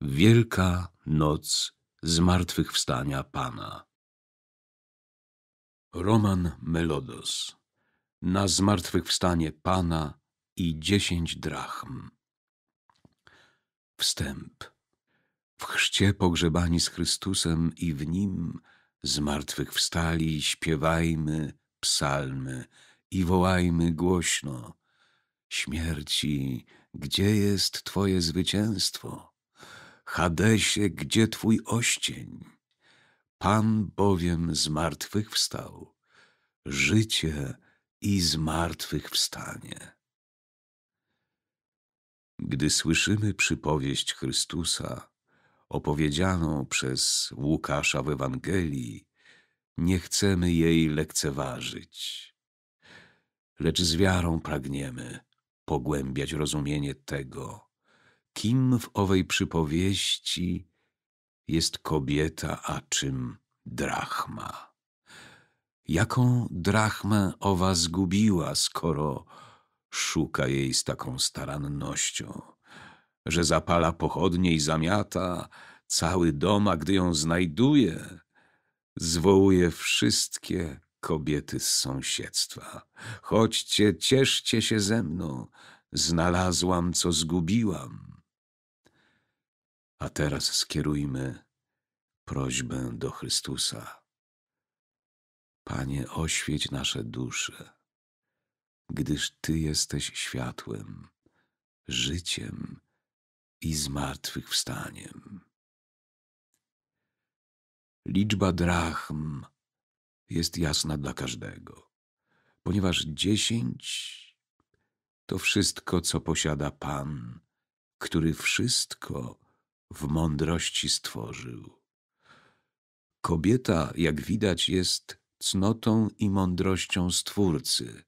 Wielka noc zmartwychwstania Pana. Roman Melodos na zmartwychwstanie Pana i dziesięć drachm. Wstęp. W chrzcie pogrzebani z Chrystusem i w Nim zmartwychwstali śpiewajmy psalmy i wołajmy głośno. Śmierci, gdzie jest Twoje zwycięstwo? Hadesie, gdzie twój oścień? Pan bowiem z martwych wstał, życie i z martwych wstanie. Gdy słyszymy przypowieść Chrystusa, opowiedzianą przez Łukasza w Ewangelii, nie chcemy jej lekceważyć, lecz z wiarą pragniemy pogłębiać rozumienie tego, kim w owej przypowieści jest kobieta, a czym drachma. Jaką drachmę owa zgubiła, skoro szuka jej z taką starannością, że zapala pochodnie i zamiata cały dom, a gdy ją znajduje, zwołuje wszystkie kobiety z sąsiedztwa. Chodźcie, cieszcie się ze mną, znalazłam, co zgubiłam. A teraz skierujmy prośbę do Chrystusa. Panie, oświeć nasze dusze, gdyż Ty jesteś światłem, życiem i zmartwychwstaniem. Liczba drachm jest jasna dla każdego, ponieważ dziesięć to wszystko, co posiada Pan, który wszystko w mądrości stworzył. Kobieta, jak widać, jest cnotą i mądrością Stwórcy,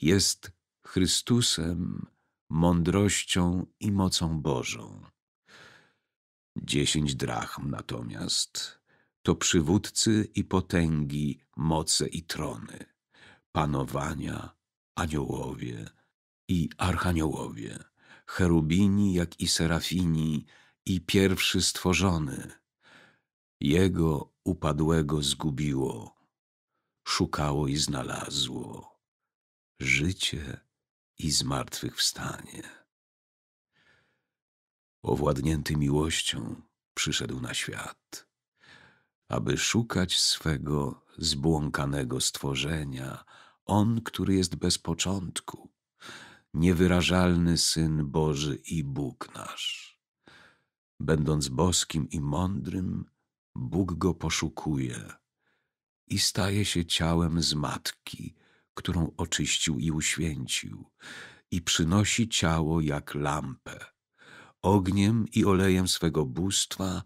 jest Chrystusem, mądrością i mocą Bożą. Dziesięć drachm natomiast to przywódcy i potęgi, moce i trony, panowania, aniołowie i archaniołowie, cherubini jak i serafini, i pierwszy stworzony. Jego upadłego zgubiło, szukało i znalazło życie i zmartwychwstanie. Owładnięty miłością przyszedł na świat, aby szukać swego zbłąkanego stworzenia, on, który jest bez początku, niewyrażalny Syn Boży i Bóg nasz. Będąc boskim i mądrym, Bóg go poszukuje i staje się ciałem z matki, którą oczyścił i uświęcił, i przynosi ciało jak lampę, ogniem i olejem swego bóstwa,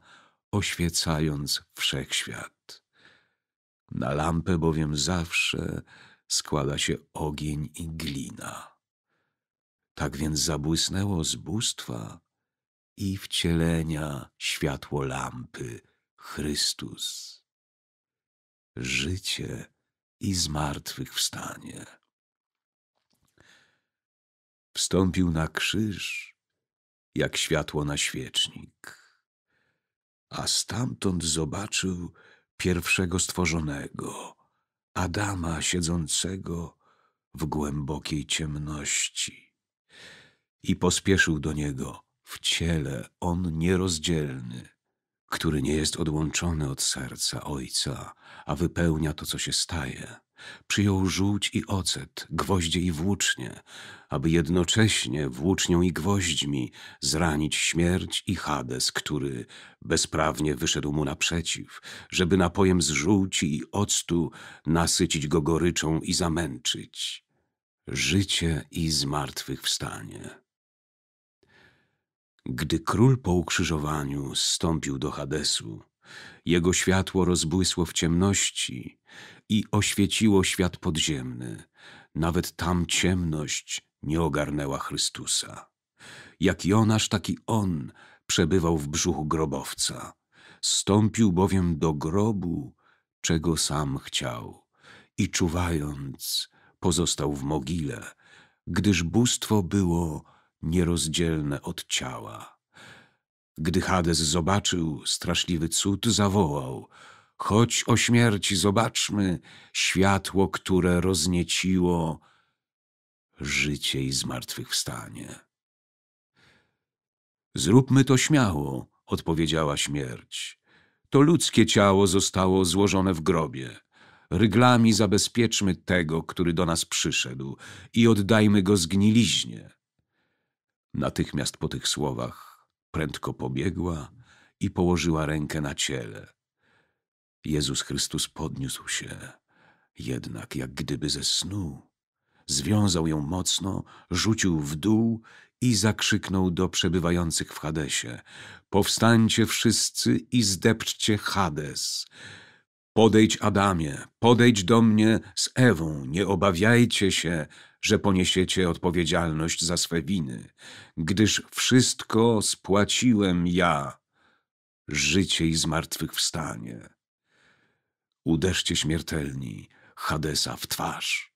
oświecając wszechświat. Na lampę bowiem zawsze składa się ogień i glina. Tak więc zabłysnęło z bóstwa i wcielenia światło lampy Chrystus. Życie i zmartwychwstanie. Wstąpił na krzyż, jak światło na świecznik, a stamtąd zobaczył pierwszego stworzonego, Adama siedzącego w głębokiej ciemności i pospieszył do niego – w ciele on nierozdzielny, który nie jest odłączony od serca Ojca, a wypełnia to, co się staje. Przyjął żółć i ocet, gwoździe i włócznie, aby jednocześnie włócznią i gwoźdźmi zranić śmierć i Hades, który bezprawnie wyszedł mu naprzeciw, żeby napojem z żółci i octu nasycić go goryczą i zamęczyć. Życie i zmartwychwstanie. Gdy król po ukrzyżowaniu stąpił do Hadesu, jego światło rozbłysło w ciemności i oświeciło świat podziemny. Nawet tam ciemność nie ogarnęła Chrystusa. Jak Jonasz, taki on przebywał w brzuchu grobowca. Stąpił bowiem do grobu, czego sam chciał i czuwając pozostał w mogile, gdyż bóstwo było nierozdzielne od ciała. Gdy Hades zobaczył straszliwy cud, zawołał – Chodź o śmierci, zobaczmy światło, które roznieciło życie i zmartwychwstanie. Zróbmy to śmiało, odpowiedziała śmierć. To ludzkie ciało zostało złożone w grobie. Ryglami zabezpieczmy tego, który do nas przyszedł i oddajmy go zgniliźnie. Natychmiast po tych słowach prędko pobiegła i położyła rękę na ciele. Jezus Chrystus podniósł się, jednak jak gdyby ze snu. Związał ją mocno, rzucił w dół i zakrzyknął do przebywających w Hadesie. Powstańcie wszyscy i zdepczcie Hades. Podejdź Adamie, podejdź do mnie z Ewą, nie obawiajcie się, że poniesiecie odpowiedzialność za swe winy, gdyż wszystko spłaciłem ja, życie i zmartwychwstanie. Uderzcie śmiertelni Hadesa w twarz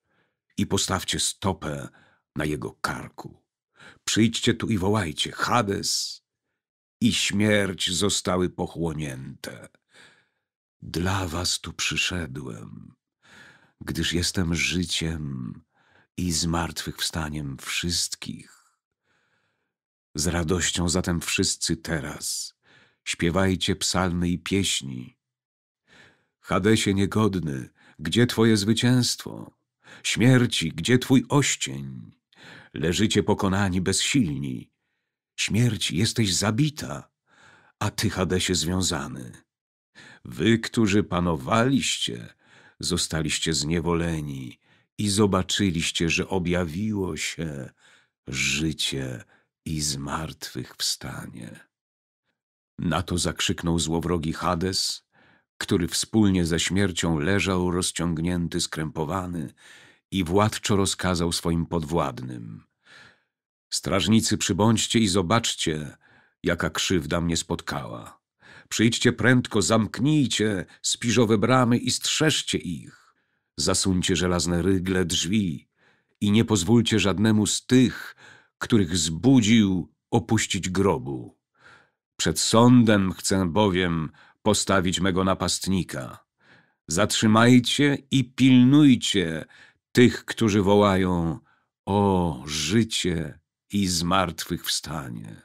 i postawcie stopę na jego karku. Przyjdźcie tu i wołajcie, Hades i śmierć zostały pochłonięte. Dla was tu przyszedłem, gdyż jestem życiem i zmartwychwstaniem wszystkich. Z radością zatem wszyscy teraz śpiewajcie psalmy i pieśni. Hadesie niegodny, gdzie Twoje zwycięstwo? Śmierci, gdzie Twój oścień? Leżycie pokonani, bezsilni. Śmierć, jesteś zabita, a Ty, Hadesie, związany. Wy, którzy panowaliście, zostaliście zniewoleni, i zobaczyliście, że objawiło się życie i zmartwychwstanie. Na to zakrzyknął złowrogi Hades, który wspólnie ze śmiercią leżał rozciągnięty, skrępowany i władczo rozkazał swoim podwładnym. Strażnicy przybądźcie i zobaczcie, jaka krzywda mnie spotkała. Przyjdźcie prędko, zamknijcie spiżowe bramy i strzeżcie ich. Zasuńcie żelazne rygle drzwi i nie pozwólcie żadnemu z tych, których zbudził, opuścić grobu. Przed sądem chcę bowiem postawić mego napastnika. Zatrzymajcie i pilnujcie tych, którzy wołają o życie i zmartwychwstanie.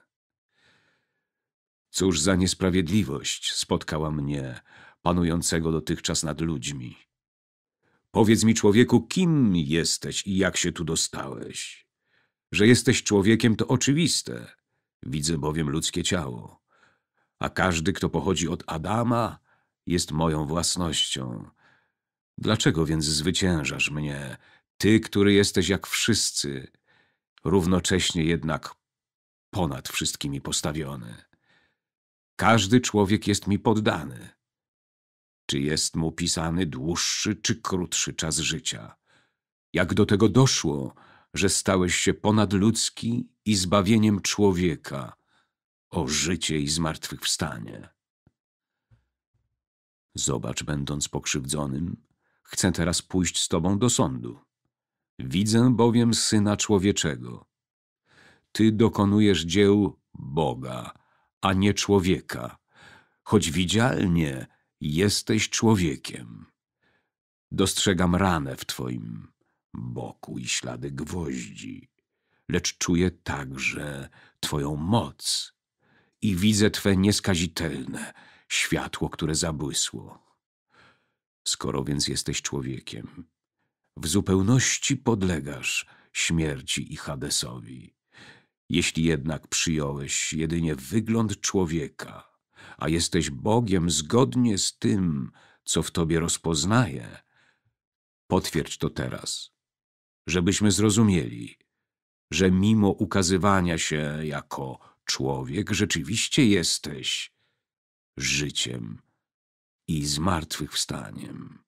Cóż za niesprawiedliwość spotkała mnie, panującego dotychczas nad ludźmi. Powiedz mi, człowieku, kim jesteś i jak się tu dostałeś? Że jesteś człowiekiem, to oczywiste. Widzę bowiem ludzkie ciało. A każdy, kto pochodzi od Adama, jest moją własnością. Dlaczego więc zwyciężasz mnie, ty, który jesteś jak wszyscy, równocześnie jednak ponad wszystkimi postawiony? Każdy człowiek jest mi poddany czy jest mu pisany dłuższy czy krótszy czas życia. Jak do tego doszło, że stałeś się ponadludzki i zbawieniem człowieka, o życie i zmartwychwstanie. Zobacz, będąc pokrzywdzonym, chcę teraz pójść z tobą do sądu. Widzę bowiem Syna Człowieczego. Ty dokonujesz dzieł Boga, a nie człowieka, choć widzialnie Jesteś człowiekiem. Dostrzegam ranę w twoim boku i ślady gwoździ, lecz czuję także twoją moc i widzę twe nieskazitelne światło, które zabłysło. Skoro więc jesteś człowiekiem, w zupełności podlegasz śmierci i Hadesowi. Jeśli jednak przyjąłeś jedynie wygląd człowieka, a jesteś Bogiem zgodnie z tym, co w Tobie rozpoznaję. Potwierdź to teraz, żebyśmy zrozumieli, że mimo ukazywania się jako człowiek rzeczywiście jesteś życiem i zmartwychwstaniem.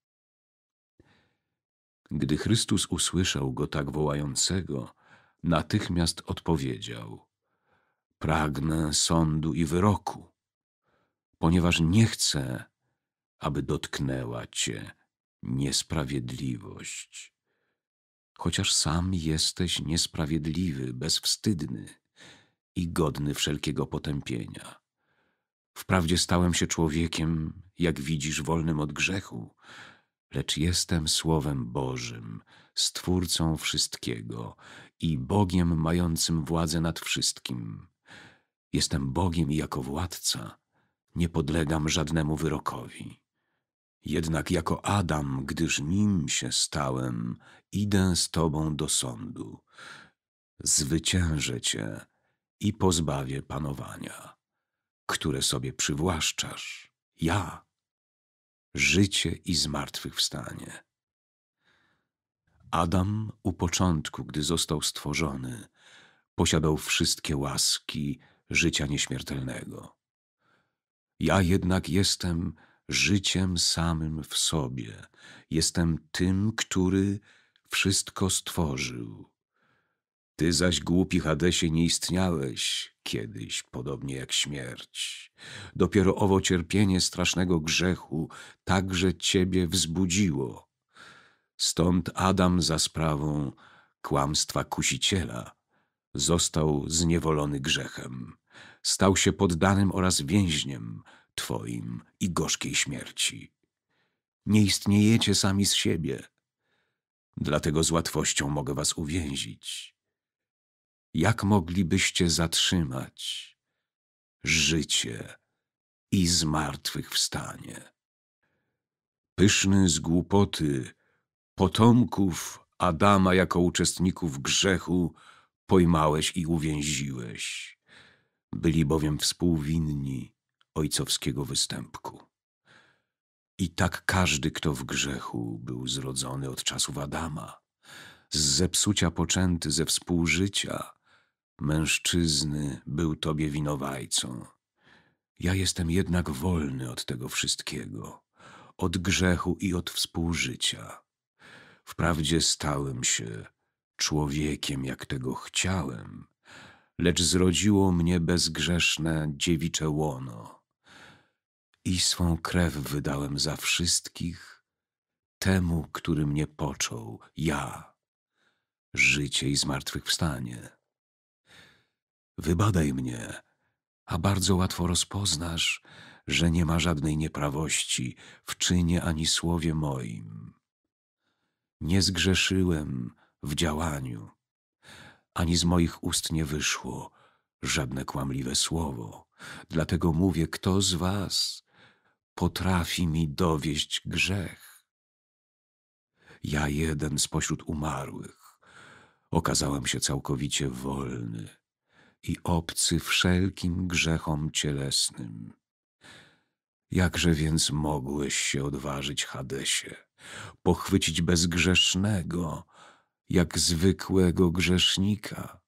Gdy Chrystus usłyszał go tak wołającego, natychmiast odpowiedział: Pragnę sądu i wyroku ponieważ nie chcę, aby dotknęła cię niesprawiedliwość. Chociaż sam jesteś niesprawiedliwy, bezwstydny i godny wszelkiego potępienia. Wprawdzie stałem się człowiekiem, jak widzisz, wolnym od grzechu, lecz jestem Słowem Bożym, Stwórcą wszystkiego i Bogiem mającym władzę nad wszystkim. Jestem Bogiem i jako władca nie podlegam żadnemu wyrokowi. Jednak jako Adam, gdyż nim się stałem, idę z Tobą do sądu. Zwyciężę Cię i pozbawię panowania, które sobie przywłaszczasz, ja, życie i zmartwychwstanie. Adam u początku, gdy został stworzony, posiadał wszystkie łaski życia nieśmiertelnego. Ja jednak jestem życiem samym w sobie, jestem tym, który wszystko stworzył. Ty zaś, głupi Hadesie, nie istniałeś kiedyś, podobnie jak śmierć. Dopiero owo cierpienie strasznego grzechu także ciebie wzbudziło. Stąd Adam za sprawą kłamstwa kusiciela został zniewolony grzechem stał się poddanym oraz więźniem Twoim i gorzkiej śmierci. Nie istniejecie sami z siebie, dlatego z łatwością mogę Was uwięzić. Jak moglibyście zatrzymać życie i zmartwychwstanie? Pyszny z głupoty potomków Adama jako uczestników grzechu pojmałeś i uwięziłeś byli bowiem współwinni ojcowskiego występku. I tak każdy, kto w grzechu był zrodzony od czasów Adama, z zepsucia poczęty ze współżycia, mężczyzny był tobie winowajcą. Ja jestem jednak wolny od tego wszystkiego, od grzechu i od współżycia. Wprawdzie stałem się człowiekiem, jak tego chciałem, lecz zrodziło mnie bezgrzeszne dziewicze łono. I swą krew wydałem za wszystkich, temu, który mnie począł, ja, życie i zmartwychwstanie. Wybadaj mnie, a bardzo łatwo rozpoznasz, że nie ma żadnej nieprawości w czynie ani słowie moim. Nie zgrzeszyłem w działaniu, ani z moich ust nie wyszło żadne kłamliwe słowo. Dlatego mówię, kto z was potrafi mi dowieść grzech? Ja jeden spośród umarłych okazałem się całkowicie wolny i obcy wszelkim grzechom cielesnym. Jakże więc mogłeś się odważyć, Hadesie, pochwycić bezgrzesznego, jak zwykłego grzesznika.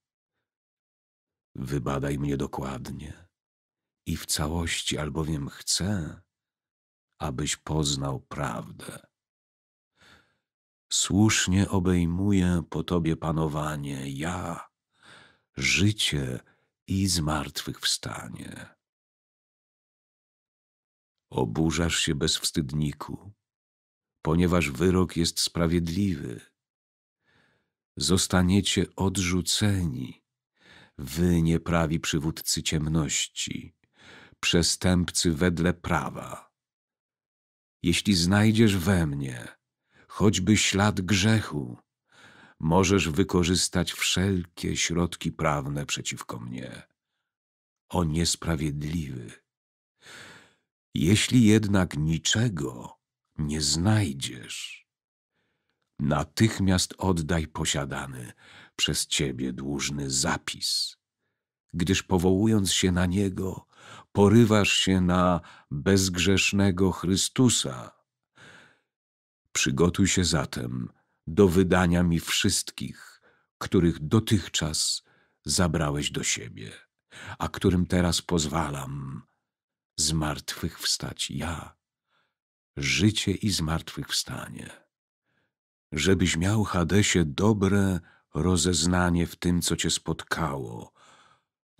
Wybadaj mnie dokładnie i w całości, albowiem chcę, abyś poznał prawdę. Słusznie obejmuję po tobie panowanie, ja, życie i zmartwychwstanie. Oburzasz się bezwstydniku, ponieważ wyrok jest sprawiedliwy zostaniecie odrzuceni. Wy nieprawi przywódcy ciemności, przestępcy wedle prawa. Jeśli znajdziesz we mnie choćby ślad grzechu, możesz wykorzystać wszelkie środki prawne przeciwko mnie. O niesprawiedliwy. Jeśli jednak niczego nie znajdziesz, natychmiast oddaj posiadany przez Ciebie dłużny zapis, gdyż powołując się na niego, porywasz się na bezgrzesznego Chrystusa. Przygotuj się zatem do wydania mi wszystkich, których dotychczas zabrałeś do siebie, a którym teraz pozwalam z martwych wstać ja, życie i zmartwychwstanie żebyś miał, Hadesie, dobre rozeznanie w tym, co cię spotkało.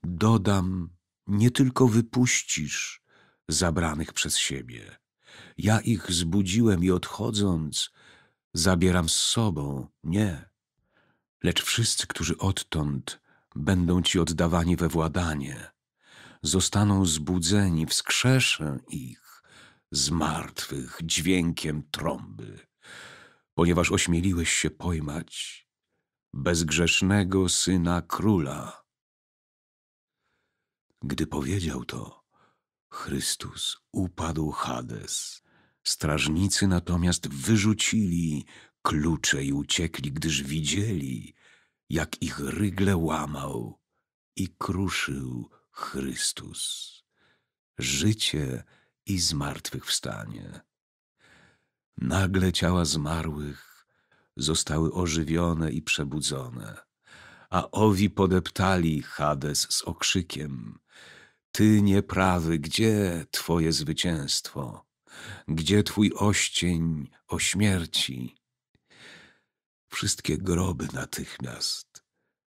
Dodam, nie tylko wypuścisz zabranych przez siebie. Ja ich zbudziłem i odchodząc, zabieram z sobą, nie. Lecz wszyscy, którzy odtąd będą ci oddawani we władanie, zostaną zbudzeni, wskrzeszę ich z martwych dźwiękiem trąby ponieważ ośmieliłeś się pojmać bezgrzesznego syna króla. Gdy powiedział to, Chrystus upadł Hades. Strażnicy natomiast wyrzucili klucze i uciekli, gdyż widzieli, jak ich rygle łamał i kruszył Chrystus. Życie i zmartwychwstanie. Nagle ciała zmarłych zostały ożywione i przebudzone, a owi podeptali Hades z okrzykiem: Ty nieprawy, gdzie twoje zwycięstwo? Gdzie twój oścień o śmierci? Wszystkie groby natychmiast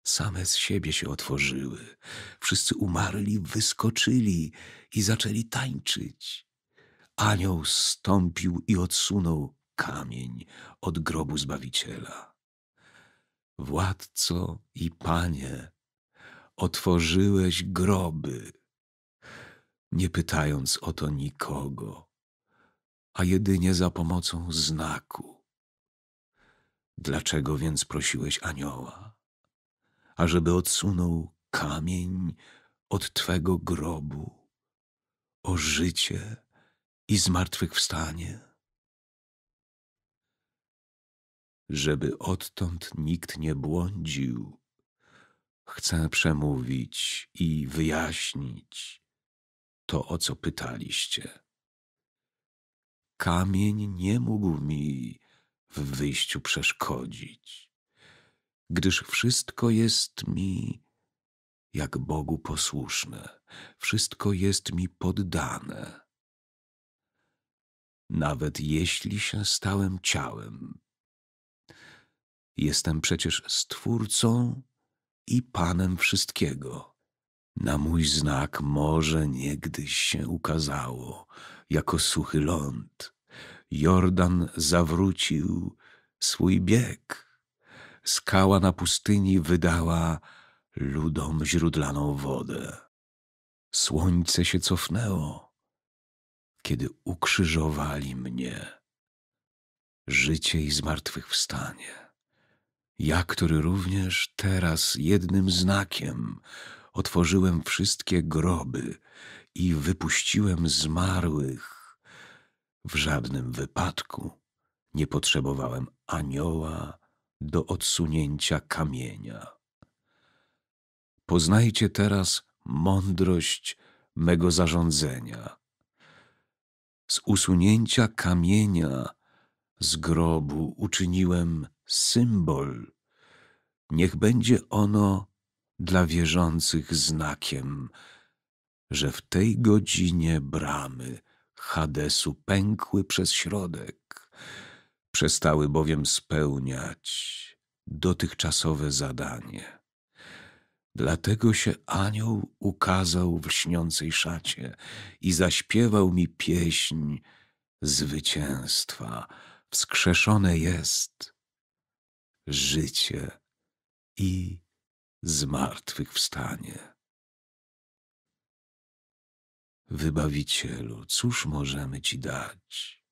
same z siebie się otworzyły. Wszyscy umarli, wyskoczyli i zaczęli tańczyć. Anioł stąpił i odsunął kamień od grobu Zbawiciela. Władco i Panie, otworzyłeś groby, nie pytając o to nikogo, a jedynie za pomocą znaku. Dlaczego więc prosiłeś anioła, ażeby odsunął kamień od Twego grobu o życie? i zmartwychwstanie. Żeby odtąd nikt nie błądził, chcę przemówić i wyjaśnić to, o co pytaliście. Kamień nie mógł mi w wyjściu przeszkodzić, gdyż wszystko jest mi jak Bogu posłuszne, wszystko jest mi poddane nawet jeśli się stałem ciałem. Jestem przecież Stwórcą i Panem wszystkiego. Na mój znak morze niegdyś się ukazało jako suchy ląd. Jordan zawrócił swój bieg. Skała na pustyni wydała ludom źródlaną wodę. Słońce się cofnęło kiedy ukrzyżowali mnie. Życie i zmartwychwstanie. Ja, który również teraz jednym znakiem otworzyłem wszystkie groby i wypuściłem zmarłych, w żadnym wypadku nie potrzebowałem anioła do odsunięcia kamienia. Poznajcie teraz mądrość mego zarządzenia, z usunięcia kamienia z grobu uczyniłem symbol. Niech będzie ono dla wierzących znakiem, że w tej godzinie bramy Hadesu pękły przez środek, przestały bowiem spełniać dotychczasowe zadanie. Dlatego się anioł ukazał w lśniącej szacie i zaśpiewał mi pieśń zwycięstwa. Wskrzeszone jest życie i zmartwychwstanie. Wybawicielu, cóż możemy Ci dać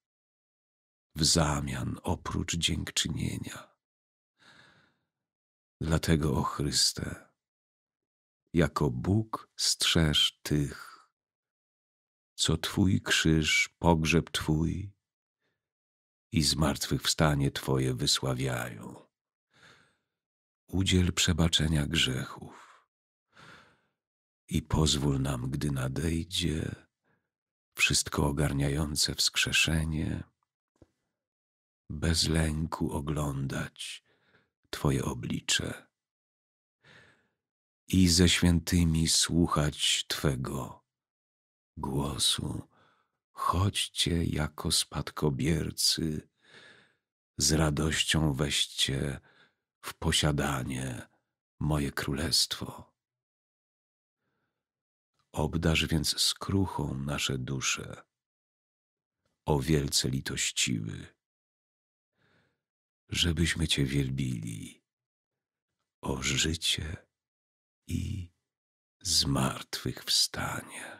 w zamian oprócz dziękczynienia? Dlatego, o Chryste, jako Bóg strzeż tych, co Twój krzyż, pogrzeb Twój i zmartwychwstanie Twoje wysławiają. Udziel przebaczenia grzechów i pozwól nam, gdy nadejdzie wszystko ogarniające wskrzeszenie, bez lęku oglądać Twoje oblicze i ze świętymi słuchać Twego głosu. Chodźcie jako spadkobiercy, z radością weźcie w posiadanie moje królestwo. Obdarz więc skruchą nasze dusze, o wielce litościwy, żebyśmy Cię wielbili, o życie i zmartwychwstanie.